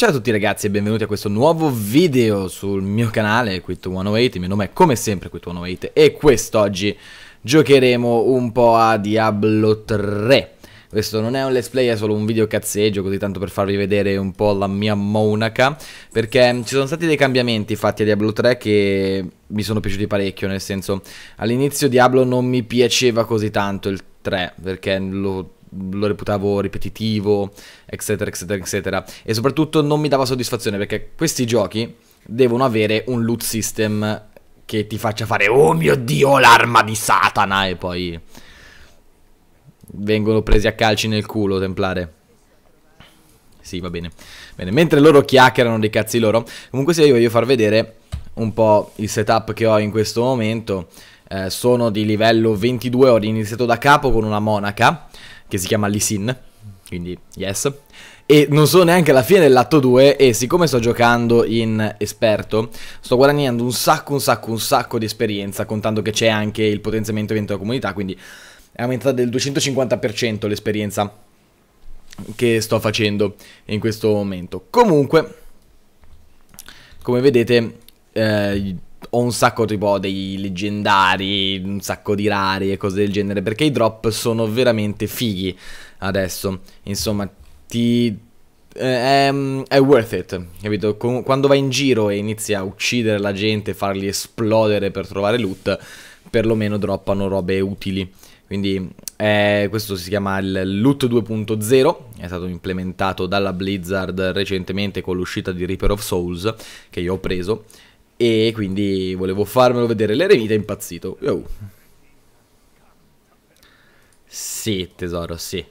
Ciao a tutti ragazzi e benvenuti a questo nuovo video sul mio canale Quit108, il mio nome è come sempre Quit108 e quest'oggi giocheremo un po' a Diablo 3 questo non è un let's play, è solo un video cazzeggio, così tanto per farvi vedere un po' la mia monaca, perché ci sono stati dei cambiamenti fatti a Diablo 3 che mi sono piaciuti parecchio, nel senso all'inizio Diablo non mi piaceva così tanto il 3, perché lo lo reputavo ripetitivo, eccetera, eccetera, eccetera. E soprattutto non mi dava soddisfazione perché questi giochi devono avere un loot system che ti faccia fare oh mio dio l'arma di Satana e poi vengono presi a calci nel culo templare. Sì, va bene. bene. Mentre loro chiacchierano dei cazzi loro, comunque se io voglio far vedere un po' il setup che ho in questo momento. Eh, sono di livello 22, ho iniziato da capo con una monaca che si chiama Lee Sin, quindi yes. E non sono neanche alla fine dell'atto 2 e siccome sto giocando in esperto, sto guadagnando un sacco, un sacco, un sacco di esperienza, contando che c'è anche il potenziamento dentro la comunità, quindi è aumentata del 250% l'esperienza che sto facendo in questo momento. Comunque, come vedete... Eh, ho un sacco tipo dei leggendari, un sacco di rari e cose del genere, perché i drop sono veramente fighi adesso. Insomma, ti, eh, è, mm, è, worth it, capito? Quando vai in giro e inizi a uccidere la gente, farli esplodere per trovare loot, perlomeno droppano robe utili. Quindi eh, questo si chiama il Loot 2.0, è stato implementato dalla Blizzard recentemente con l'uscita di Reaper of Souls, che io ho preso e quindi volevo farmelo vedere. L'eremita è impazzito. Yo. Sì, tesoro, sì.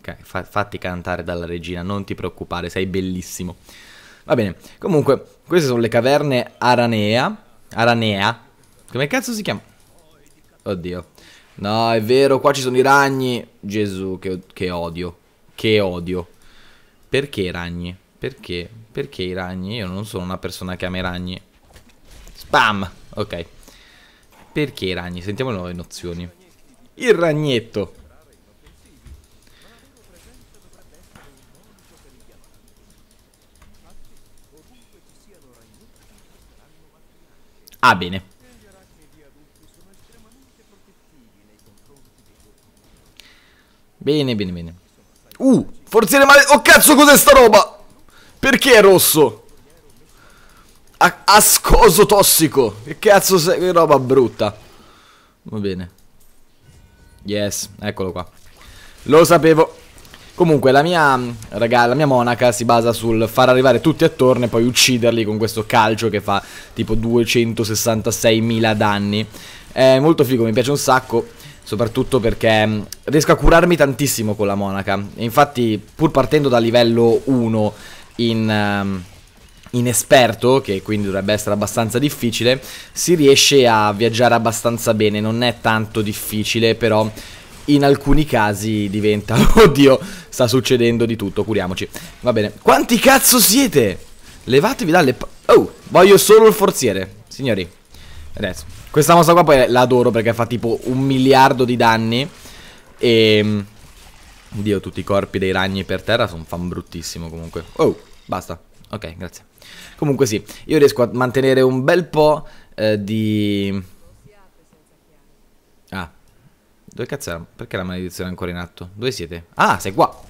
Ok, fa fatti cantare dalla regina, non ti preoccupare, sei bellissimo. Va bene, comunque, queste sono le caverne Aranea. Aranea? Come cazzo si chiama? Oddio. No, è vero, qua ci sono i ragni. Gesù, che, che odio. Che odio. Perché i ragni? Perché? Perché i ragni? Io non sono una persona che ama i ragni. Bam! Ok. Perché i ragni? Sentiamo le nuove nozioni. Il ragnetto! Ah, bene. Bene, bene, bene. Uh, forziere male... Oh, cazzo, cos'è sta roba? Perché è rosso? ascoso tossico. Che cazzo sei? Che roba brutta. Va bene. Yes, eccolo qua. Lo sapevo. Comunque la mia, mm, raga, la mia monaca si basa sul far arrivare tutti attorno e poi ucciderli con questo calcio che fa tipo 266.000 danni. È molto figo, mi piace un sacco, soprattutto perché mm, riesco a curarmi tantissimo con la monaca. infatti pur partendo da livello 1 in... Um, inesperto, che quindi dovrebbe essere abbastanza difficile, si riesce a viaggiare abbastanza bene, non è tanto difficile però in alcuni casi diventa oddio sta succedendo di tutto curiamoci va bene quanti cazzo siete levatevi dalle oh voglio solo il forziere signori adesso questa mossa qua poi l'adoro perché fa tipo un miliardo di danni e ehm, Dio, tutti i corpi dei ragni per terra sono fan bruttissimo comunque. Oh, basta. Ok, grazie. Comunque sì, io riesco a mantenere un bel po' eh, di... Ah, dove cazzo era? Perché la maledizione è ancora in atto? Dove siete? Ah, sei qua!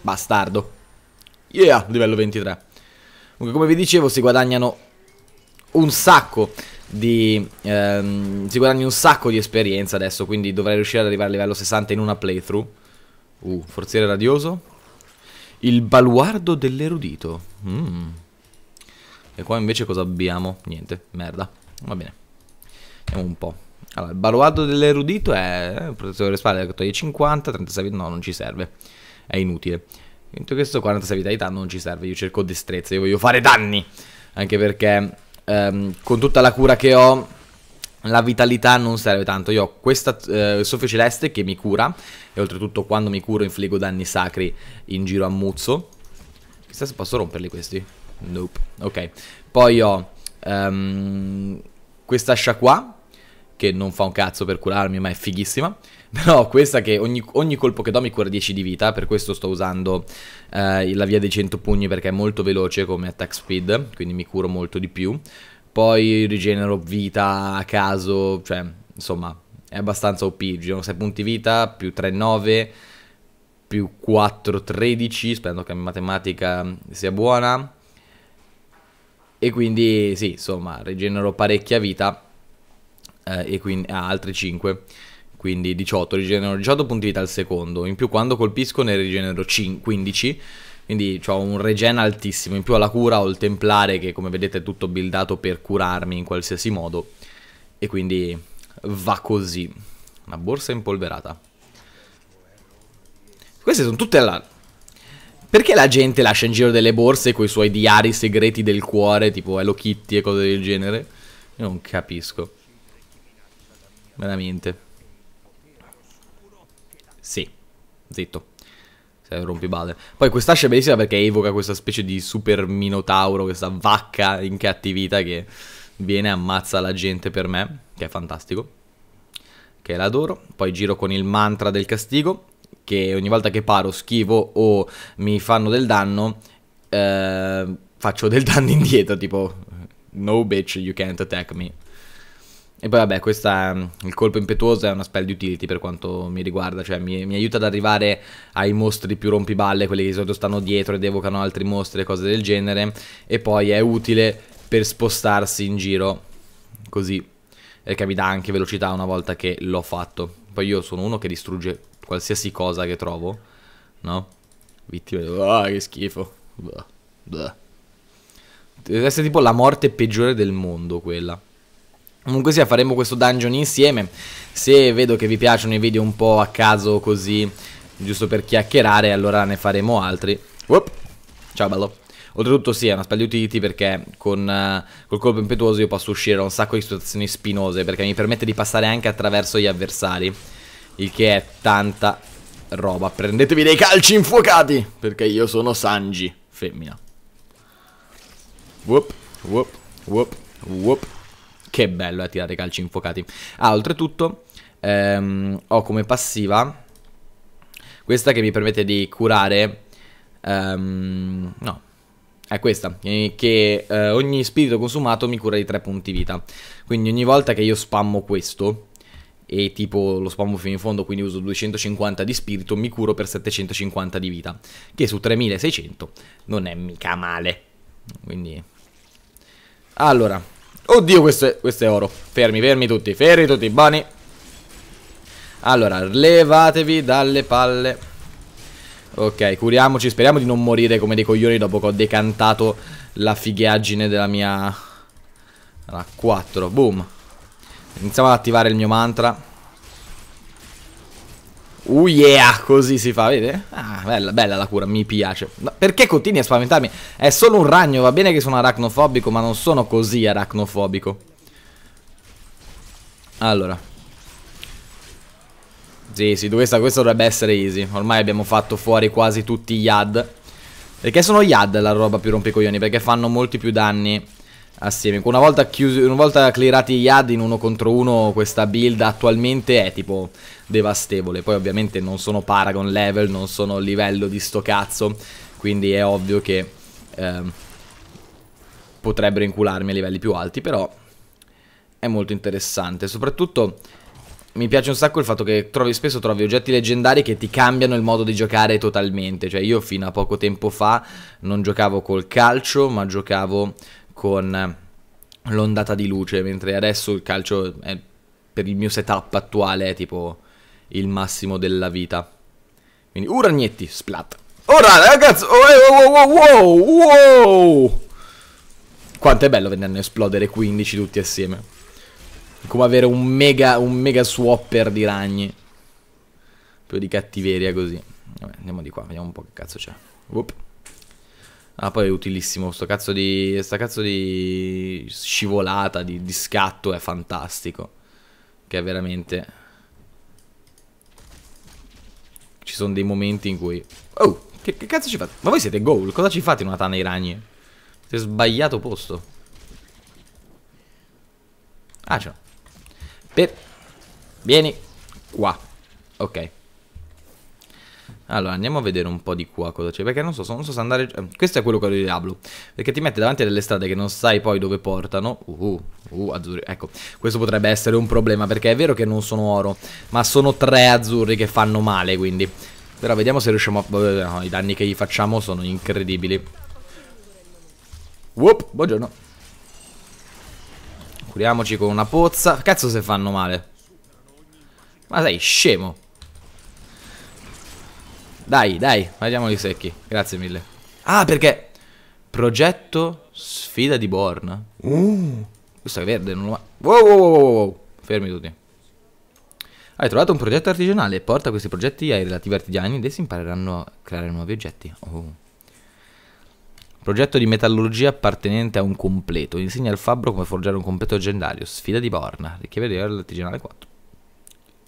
Bastardo! Yeah, livello 23. Comunque, come vi dicevo, si guadagnano un sacco di... Ehm, si guadagna un sacco di esperienza adesso, quindi dovrei riuscire ad arrivare a livello 60 in una playthrough. Uh, forziere radioso. Il baluardo dell'erudito. Mmm. E qua invece cosa abbiamo? Niente, merda. Va bene. Vediamo un po'. Allora, il baluardo dell'erudito è eh, protezione delle spalle, che toglie 50, 36 vita, no, non ci serve. È inutile. Mentre questo 46 vitalità non ci serve, io cerco destrezza, io voglio fare danni. Anche perché ehm, con tutta la cura che ho, la vitalità non serve tanto. Io ho questa eh, soffio celeste che mi cura, e oltretutto quando mi curo infliggo danni sacri in giro a Muzzo. Chissà se posso romperli questi. Nope. Ok. Poi ho um, questa ascia qua, che non fa un cazzo per curarmi, ma è fighissima. Però questa che ogni, ogni, colpo che do mi cura 10 di vita, per questo sto usando eh, la via dei 100 pugni perché è molto veloce come attack speed, quindi mi curo molto di più. Poi rigenero vita a caso, cioè insomma è abbastanza OP, rigenero 6 punti vita, più 3, 9, più 4, 13, sperando che la mia matematica sia buona. E quindi sì, insomma, rigenero parecchia vita eh, e quindi ah, altre 5. Quindi 18, rigenero 18 punti vita al secondo. In più quando colpisco ne rigenero 15. Quindi ho un regen altissimo. In più alla cura ho il templare che come vedete è tutto buildato per curarmi in qualsiasi modo. E quindi va così. Una borsa impolverata. Queste sono tutte alla... Perché la gente lascia in giro delle borse con i suoi diari segreti del cuore, tipo Hello Kitty e cose del genere? Io non capisco. Veramente. Sì. Zitto. Se rompi rompiballe. Poi quest'ascia è bellissima perché evoca questa specie di super minotauro, questa vacca in cattività che viene e ammazza la gente per me, che è fantastico. Che l'adoro. Poi giro con il mantra del castigo che ogni volta che paro schivo o mi fanno del danno, eh, faccio del danno indietro, tipo no bitch you can't attack me. E poi vabbè, questa, il colpo impetuoso è una spell di utility per quanto mi riguarda, cioè mi, mi aiuta ad arrivare ai mostri più rompiballe, quelli che di solito stanno dietro ed evocano altri mostri e cose del genere, e poi è utile per spostarsi in giro, così, perché mi dà anche velocità una volta che l'ho fatto. Poi io sono uno che distrugge qualsiasi cosa che trovo, no? Vittime, ah, che schifo. Deve essere tipo la morte peggiore del mondo quella. Comunque sia, faremo questo dungeon insieme. Se vedo che vi piacciono i video un po' a caso così, giusto per chiacchierare, allora ne faremo altri. Oop. Ciao bello. Oltretutto sì, è una spalla utility perché con uh, col colpo impetuoso io posso uscire da un sacco di situazioni spinose perché mi permette di passare anche attraverso gli avversari. Il che è tanta roba. Prendetevi dei calci infuocati, perché io sono Sanji, femmina. Whoop, whoop, whoop, whoop. Che bello è eh, tirare i calci infuocati. Ah, oltretutto ehm, ho come passiva questa che mi permette di curare... Ehm, no, è questa, eh, che eh, ogni spirito consumato mi cura di 3 punti vita. Quindi ogni volta che io spammo questo, e tipo lo spammo fino in fondo, quindi uso 250 di spirito, mi curo per 750 di vita, che su 3600 non è mica male. Quindi... Allora, oddio questo è, questo è oro. Fermi, fermi tutti, fermi tutti, buoni. Allora, levatevi dalle palle. Ok, curiamoci, speriamo di non morire come dei coglioni dopo che ho decantato la figheaggine della mia... Allora, 4, boom. Iniziamo ad attivare il mio mantra. Uh yeah, così si fa, vede? Ah, bella, bella la cura, mi piace. Ma perché continui a spaventarmi? È solo un ragno, va bene che sono aracnofobico, ma non sono così aracnofobico. Allora. Sì, sì, questa, questa dovrebbe essere easy. Ormai abbiamo fatto fuori quasi tutti gli ad. Perché sono gli ad la roba più rompicoglioni? Perché fanno molti più danni assieme. Una volta, chiusi, una volta clearati gli ad in uno contro uno, questa build attualmente è tipo devastevole. Poi ovviamente non sono paragon level, non sono livello di sto cazzo, quindi è ovvio che eh, potrebbero incularmi a livelli più alti, però è molto interessante. Soprattutto mi piace un sacco il fatto che trovi spesso trovi oggetti leggendari che ti cambiano il modo di giocare totalmente. Cioè, io fino a poco tempo fa non giocavo col calcio, ma giocavo con l'ondata di luce, mentre adesso il calcio è, per il mio setup attuale è tipo il massimo della vita. Quindi, uh, splat. Ora, ragazzi, wow, wow, wow, wow. Quanto è bello vederne esplodere 15 tutti assieme. Come avere un mega, un mega swapper di ragni. Proprio di cattiveria così. Vabbè, andiamo di qua, vediamo un po' che cazzo c'è. Oop. Ah, poi è utilissimo. Sto cazzo di. Sta cazzo di scivolata, di, di scatto è fantastico. Che è veramente. Ci sono dei momenti in cui. Oh! Che, che cazzo ci fate? Ma voi siete goal? Cosa ci fate in una tana ai ragni? Siete sbagliato posto. Ah, c'è. Per. Vieni qua. Ok. Allora, andiamo a vedere un po' di qua cosa c'è, perché non so, non so se andare... Eh, questo è quello che di Diablo, perché ti mette davanti a delle strade che non sai poi dove portano. Uh, Uh, uh, azzurri, ecco, questo potrebbe essere un problema, perché è vero che non sono oro, ma sono tre azzurri che fanno male, quindi... Però vediamo se riusciamo a... Boh, no, i danni che gli facciamo sono incredibili. Whoop, buongiorno. Curiamoci con una pozza. Cazzo se fanno male. Ma sei scemo. Dai, dai, vediamoli secchi. Grazie mille. Ah, perché... Progetto sfida di Born. Uh. Questo è verde, non lo... Wow, wow, wow, wow. Fermi tutti. Hai trovato un progetto artigianale. Porta questi progetti ai relativi artigiani ed essi impareranno a creare nuovi oggetti. Oh. Progetto di metallurgia appartenente a un completo. Insegna al fabbro come forgiare un completo leggendario. Sfida di Borna. Richiede di artigianale 4.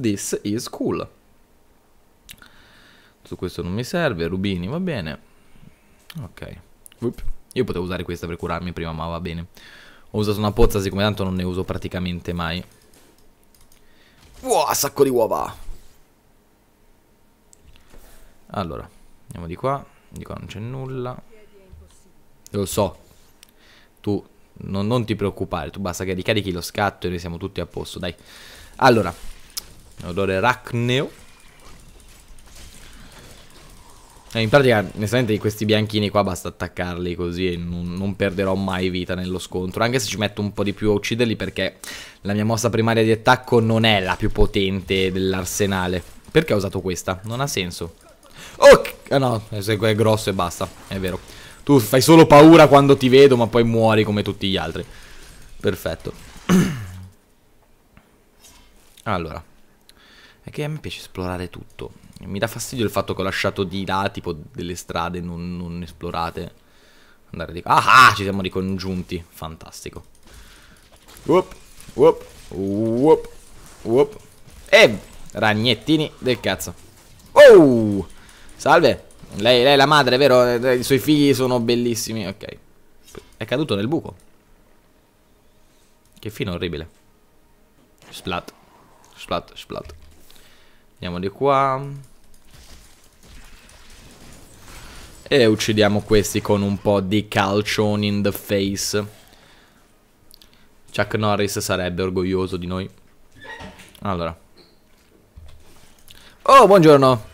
This is cool su questo non mi serve, rubini va bene, ok, io potevo usare questa per curarmi prima ma va bene, ho usato una pozza siccome tanto non ne uso praticamente mai, wow sacco di uova, allora, andiamo di qua, di qua non c'è nulla, lo so, tu non, non, ti preoccupare, tu basta che ricarichi lo scatto e noi siamo tutti a posto, dai. Allora, odore racneo. Eh, in pratica, onestamente, questi bianchini qua basta attaccarli così e non, non, perderò mai vita nello scontro. Anche se ci metto un po' di più a ucciderli perché la mia mossa primaria di attacco non è la più potente dell'arsenale. Perché ho usato questa? Non ha senso. oh, ah, no, è grosso e basta, è vero. Tu fai solo paura quando ti vedo ma poi muori come tutti gli altri. Perfetto. Allora, è che a me piace esplorare tutto mi dà fastidio il fatto che ho lasciato di là tipo delle strade non, non esplorate. Andare di qua. Ah, ah, ci siamo ricongiunti. Fantastico. Whoop, whoop, whoop, whoop. E ragnettini del cazzo. Oh! Salve. Lei, lei è la madre, vero? Eh, I suoi figli sono bellissimi. Ok. È caduto nel buco. Che fine orribile. Splat. Splat, splat. Andiamo di qua. E uccidiamo questi con un po' di calcione in the face. Chuck Norris sarebbe orgoglioso di noi. Allora. Oh, buongiorno.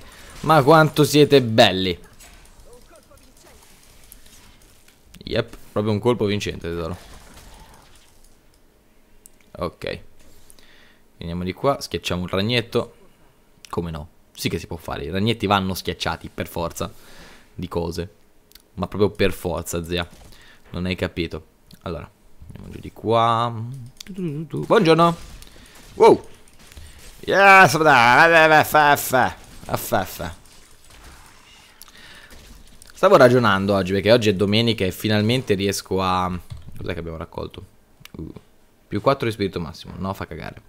Ma quanto siete belli. Yep, proprio un colpo vincente, tesoro. Ok. Veniamo di qua, schiacciamo un ragnetto. Come no? Sì che si può fare, i ragnetti vanno schiacciati per forza di cose. Ma proprio per forza, zia. Non hai capito. Allora, andiamo giù di qua. Buongiorno. Wow. Yes, affaffa. Stavo ragionando oggi perché oggi è domenica e finalmente riesco a... Cos'è che abbiamo raccolto? Uh. Più 4 di spirito massimo. No, fa cagare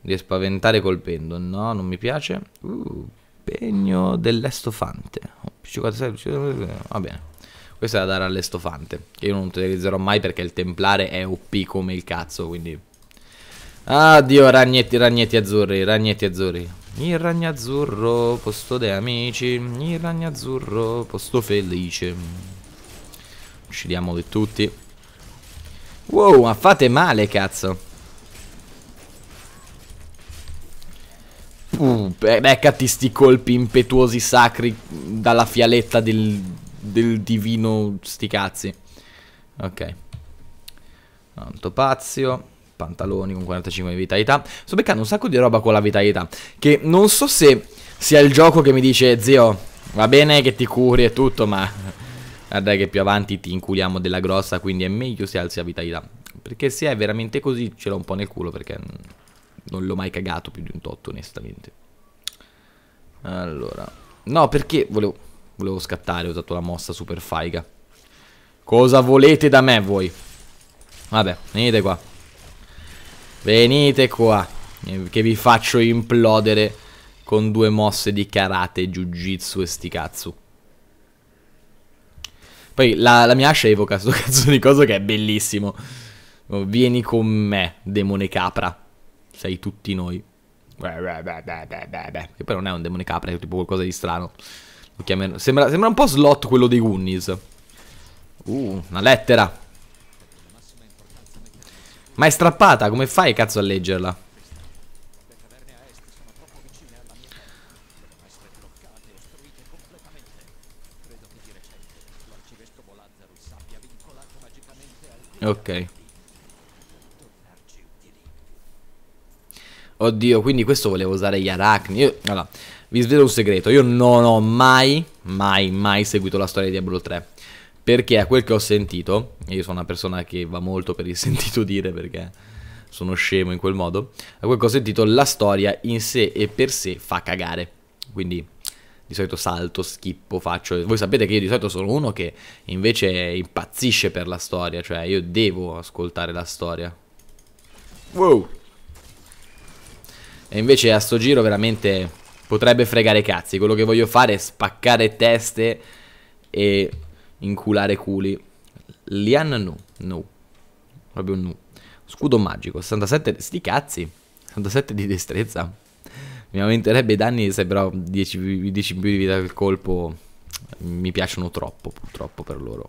di spaventare colpendo. No, non mi piace. Uh, pegno dell'estofante. Oh, Va bene. Questa è da dare all'estofante. Che io non utilizzerò mai perché il templare è OP come il cazzo. Quindi. Addio, ragnetti, ragnetti azzurri. Ragnetti azzurri. Il ragno azzurro, posto dei amici. Il ragno azzurro, posto felice. Uccidiamoli tutti. Wow, ma fate male, cazzo. uh, eh, recati sti colpi impetuosi sacri dalla fialetta del, del divino sti cazzi. Ok. tanto Antopazio pantaloni con 45 di vitalità. Sto beccando un sacco di roba con la vitalità. Che non so se sia il gioco che mi dice, zio, va bene che ti curi e tutto, ma guarda che più avanti ti inculiamo della grossa, quindi è meglio se alzi la vitalità. Perché se è veramente così, ce l'ho un po' nel culo, perché mm, non l'ho mai cagato più di un tot, onestamente. Allora, no, perché volevo, volevo scattare, ho usato la mossa super faiga. Cosa volete da me voi? Vabbè, venite qua. Venite qua, eh, che vi faccio implodere con due mosse di karate, jiu-jitsu e sti cazzo. Poi la, la mia ascia evoca sto cazzo di cosa che è bellissimo. Oh, vieni con me, demone capra sei tutti noi. Che poi non è un demone capra, è tipo qualcosa di strano. Sembra, sembra, un po' slot quello dei Goonies. Uh, una lettera. Ma è strappata, come fai cazzo a leggerla? Ok. Oddio, quindi questo volevo usare gli aracni. Io, allora, vi svelo un segreto. Io non ho mai, mai, mai seguito la storia di Diablo 3. Perché a quel che ho sentito, e io sono una persona che va molto per il sentito dire perché sono scemo in quel modo, a quel che ho sentito la storia in sé e per sé fa cagare. Quindi di solito salto, schippo, faccio... Voi sapete che io di solito sono uno che invece impazzisce per la storia, cioè io devo ascoltare la storia. Wow! E invece a sto giro veramente potrebbe fregare cazzi. Quello che voglio fare è spaccare teste e inculare culi. Lian no, no. Proprio no. Scudo magico, 67, sti cazzi. 67 di destrezza. Mi aumenterebbe i danni se però 10, 10 più di vita del colpo mi piacciono troppo, purtroppo per loro.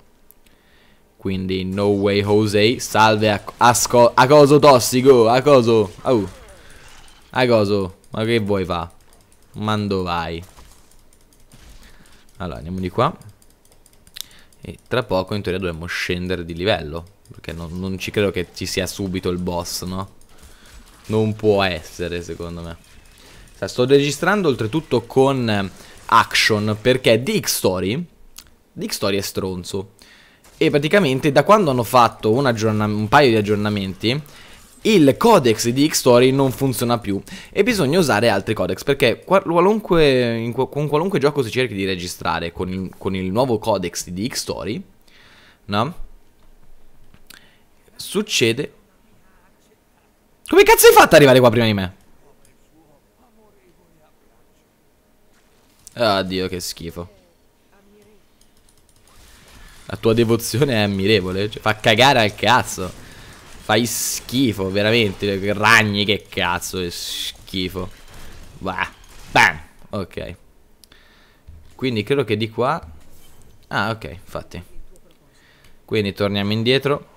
Quindi no way Jose, salve a, a, a coso tossico, a coso. Au. Ah coso, ma che vuoi fa? Mando vai Allora andiamo di qua E tra poco in teoria dovremmo scendere di livello Perché non, non ci credo che ci sia subito il boss, no? Non può essere secondo me Sto registrando oltretutto con eh, Action perché Dick Story Dick Story è stronzo E praticamente da quando hanno fatto un, un paio di aggiornamenti il codex di X-Story non funziona più e bisogna usare altri codex perché qualunque, con qualunque gioco si cerchi di registrare con il, con il nuovo codex di X-Story, no? Succede... Come cazzo hai fatto ad arrivare qua prima di me? Addio, ah, che schifo. La tua devozione è ammirevole, cioè, fa cagare al cazzo. Fai schifo, veramente. Ragni, che cazzo, è schifo. Bah. Bam. Ok. Quindi credo che di qua... Ah, ok, infatti. Quindi torniamo indietro.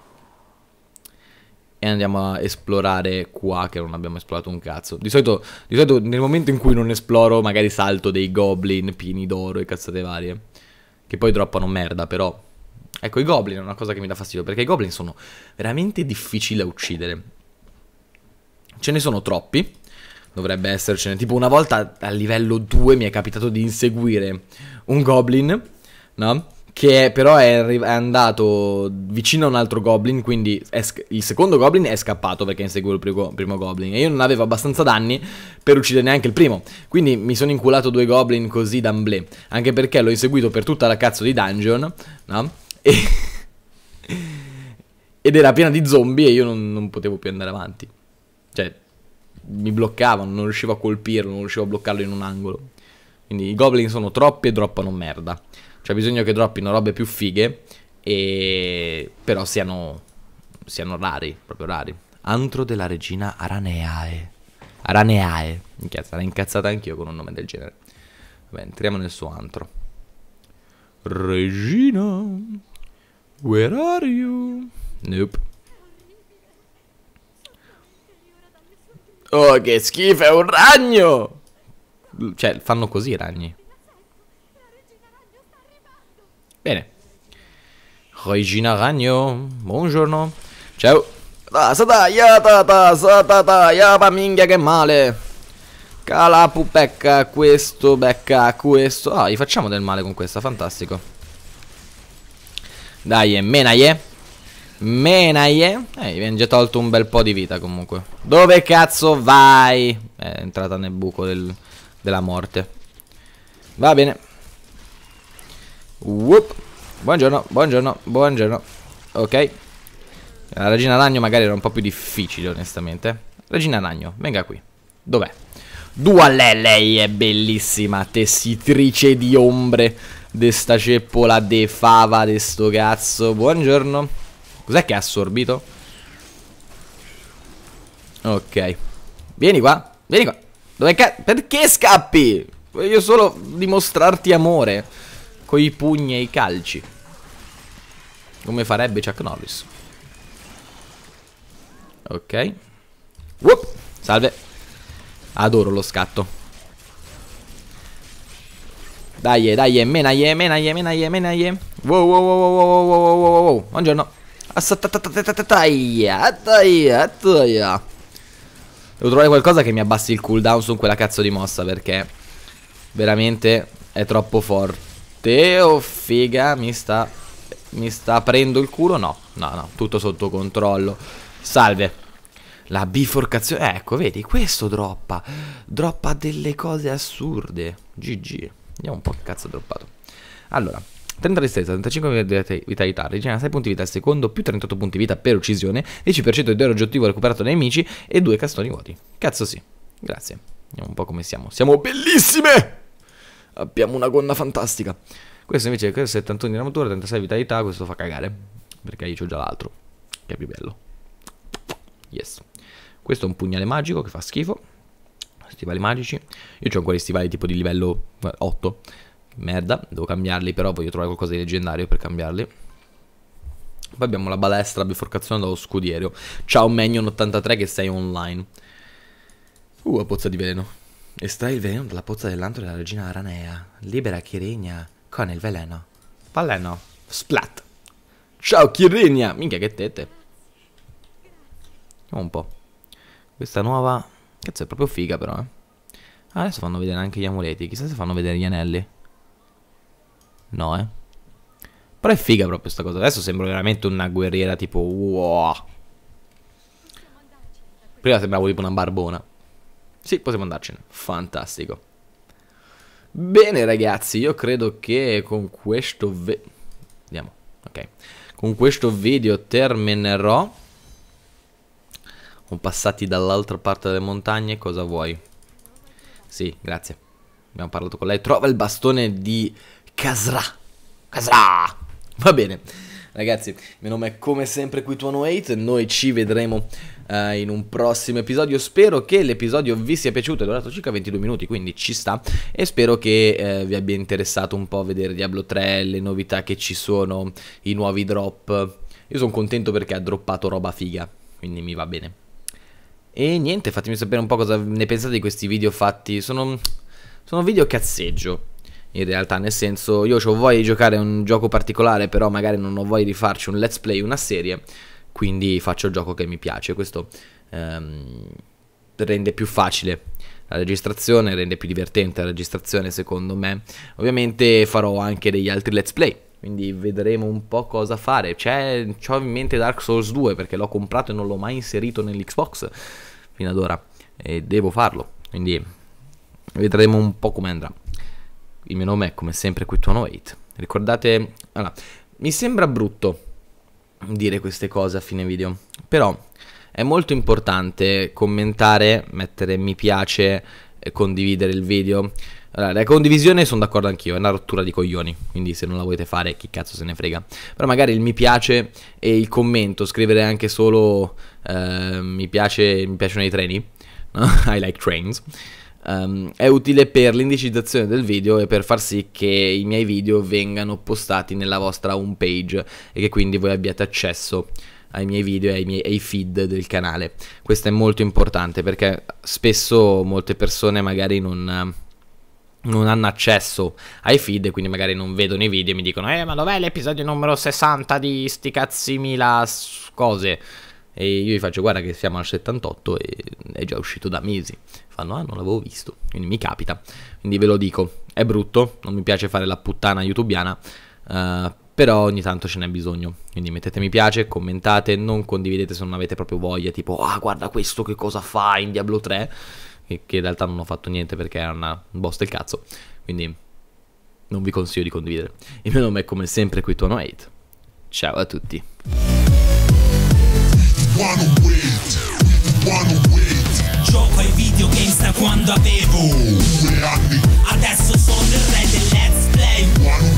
E andiamo a esplorare qua, che non abbiamo esplorato un cazzo. Di solito, di solito nel momento in cui non esploro, magari salto dei goblin, pini d'oro e cazzate varie. Che poi droppano merda, però... Ecco, i goblin è una cosa che mi dà fastidio, perché i goblin sono veramente difficili da uccidere. Ce ne sono troppi. Dovrebbe essercene. Tipo, una volta a livello 2 mi è capitato di inseguire un goblin, no? Che però è, andato vicino a un altro goblin, quindi il secondo goblin è scappato perché inseguivo il primo, primo goblin. E io non avevo abbastanza danni per uccidere neanche il primo. Quindi mi sono inculato due goblin così d'amblè. Anche perché l'ho inseguito per tutta la cazzo di dungeon, no? E... Ed era piena di zombie e io non, non, potevo più andare avanti. Cioè, mi bloccavano, non riuscivo a colpirlo, non riuscivo a bloccarlo in un angolo. Quindi i goblin sono troppi e droppano merda. Cioè, bisogna che droppino robe più fighe, e... però siano, siano rari, proprio rari. Antro della regina Araneae. Araneae. Minchia, sarei incazzata anch'io con un nome del genere. Vabbè, entriamo nel suo antro. Regina. Where are you? Nope. Oh, che schifo, è un ragno! Cioè, fanno così i ragni. Bene. Regina Ragno, buongiorno. Ciao. Ah, sataya, tata, sataya, ma minchia che male. Calapu becca questo, becca questo. Ah, gli facciamo del male con questa, fantastico. Dai, eh, menaie. Menaie. Eh, mi hanno già tolto un bel po' di vita comunque. Dove cazzo vai? È entrata nel buco del, della morte. Va bene. Whoop. Buongiorno, buongiorno, buongiorno. Ok. La regina ragno magari era un po' più difficile, onestamente. Regina ragno, venga qui. Dov'è? Dualè, lei è bellissima, tessitrice di ombre de sta ceppola de fava de sto cazzo. Buongiorno. Cos'è che ha assorbito? Ok. Vieni qua. Vieni qua. Dove ca- Perché scappi? Voglio solo dimostrarti amore. Con i pugni e i calci. Come farebbe Chuck Norris. Ok. Whoop. Salve. Adoro lo scatto. Dai, dai, menaie, menaie, menaie, menaie. Wow, wow, wow, wow, wow, wow, wow, wow. wow. Buongiorno. Assattataia, attaia, attaia. Devo trovare qualcosa che mi abbassi il cooldown su quella cazzo di mossa perché veramente è troppo forte. Oh figa, mi sta mi sta aprendo il culo? No, no, no, tutto sotto controllo. Salve. La biforcazione, ecco, vedi, questo droppa. Droppa delle cose assurde. GG. Vediamo un po' che cazzo ha droppato. Allora, 30 di stessa, 35 vitalità, regenera 6 punti vita al secondo, più 38 punti vita per uccisione, 10% di oro oggettivo recuperato dai nemici e 2 castoni vuoti. Cazzo sì, grazie. Vediamo un po' come siamo. Siamo bellissime! Abbiamo una gonna fantastica. Questo invece è 71 di armatura, 36 vitalità, questo fa cagare. Perché io ho già l'altro, che è più bello. Yes. Questo è un pugnale magico che fa schifo stivali magici. Io ho ancora gli stivali tipo di livello 8. Eh, Merda, devo cambiarli, però voglio trovare qualcosa di leggendario per cambiarli. Poi abbiamo la balestra, la biforcazione dallo scudiero. Ciao Menion83 che sei online. Uh, a pozza di veleno. Estrai il veleno dalla pozza dell'antro della regina aranea. Libera Kirinia con il veleno. Paleno. Splat. Ciao Kirinia. Minchia che tette. Vediamo un po'. Questa nuova Cazzo, è proprio figa però, eh. Ah, adesso fanno vedere anche gli amuleti. Chissà se fanno vedere gli anelli. No, eh. Però è figa proprio questa cosa. Adesso sembro veramente una guerriera tipo... Wow. Prima sembravo tipo una barbona. Sì, possiamo andarcene. Fantastico. Bene ragazzi, io credo che con questo... Andiamo, ok. Con questo video terminerò. Sono passati dall'altra parte delle montagne, cosa vuoi? Sì, grazie. Abbiamo parlato con lei. Trova il bastone di Casra. Casra! Va bene. Ragazzi, il mio nome è come sempre qui Tuono8, noi ci vedremo uh, in un prossimo episodio, spero che l'episodio vi sia piaciuto, è durato circa 22 minuti quindi ci sta e spero che uh, vi abbia interessato un po' vedere Diablo 3, le novità che ci sono, i nuovi drop, io sono contento perché ha droppato roba figa, quindi mi va bene. E niente, fatemi sapere un po' cosa ne pensate di questi video fatti. Sono, sono video cazzeggio. In realtà, nel senso, io ho voglia di giocare a un gioco particolare, però magari non ho voglia di farci un let's play, una serie. Quindi faccio il gioco che mi piace. Questo ehm, rende più facile la registrazione, rende più divertente la registrazione, secondo me. Ovviamente farò anche degli altri let's play quindi vedremo un po' cosa fare. C'è, c'ho in mente Dark Souls 2 perché l'ho comprato e non l'ho mai inserito nell'Xbox fino ad ora. E devo farlo. Quindi vedremo un po' come andrà. Il mio nome è come sempre Quittuono8. Ricordate... Allora, mi sembra brutto dire queste cose a fine video. Però è molto importante commentare, mettere mi piace, e condividere il video allora, la condivisione sono d'accordo anch'io, è una rottura di coglioni, quindi se non la volete fare chi cazzo se ne frega. Però magari il mi piace e il commento, scrivere anche solo eh, mi, piace, mi piacciono i treni, no? I like trains. Um, è utile per l'indicizzazione del video e per far sì che i miei video vengano postati nella vostra home page e che quindi voi abbiate accesso ai miei video e ai, ai feed del canale. Questo è molto importante perché spesso molte persone magari non non hanno accesso ai feed, quindi magari non vedono i video e mi dicono Eh, ma dov'è l'episodio numero 60 di sti cazzi mila cose? E io gli faccio guarda che siamo al 78 e è già uscito da mesi. Fanno ah non l'avevo visto, quindi mi capita. Quindi ve lo dico, è brutto, non mi piace fare la puttana youtubiana, eh, però ogni tanto ce n'è bisogno. Quindi mettete mi piace, commentate, non condividete se non avete proprio voglia, tipo ah guarda questo che cosa fa in Diablo 3 che in realtà non ho fatto niente perché era una boss del cazzo, quindi non vi consiglio di condividere. Il mio nome è come sempre qui tono 8. Ciao a tutti. Gioco ai videogames da quando avevo due anni Adesso sono il re del let's play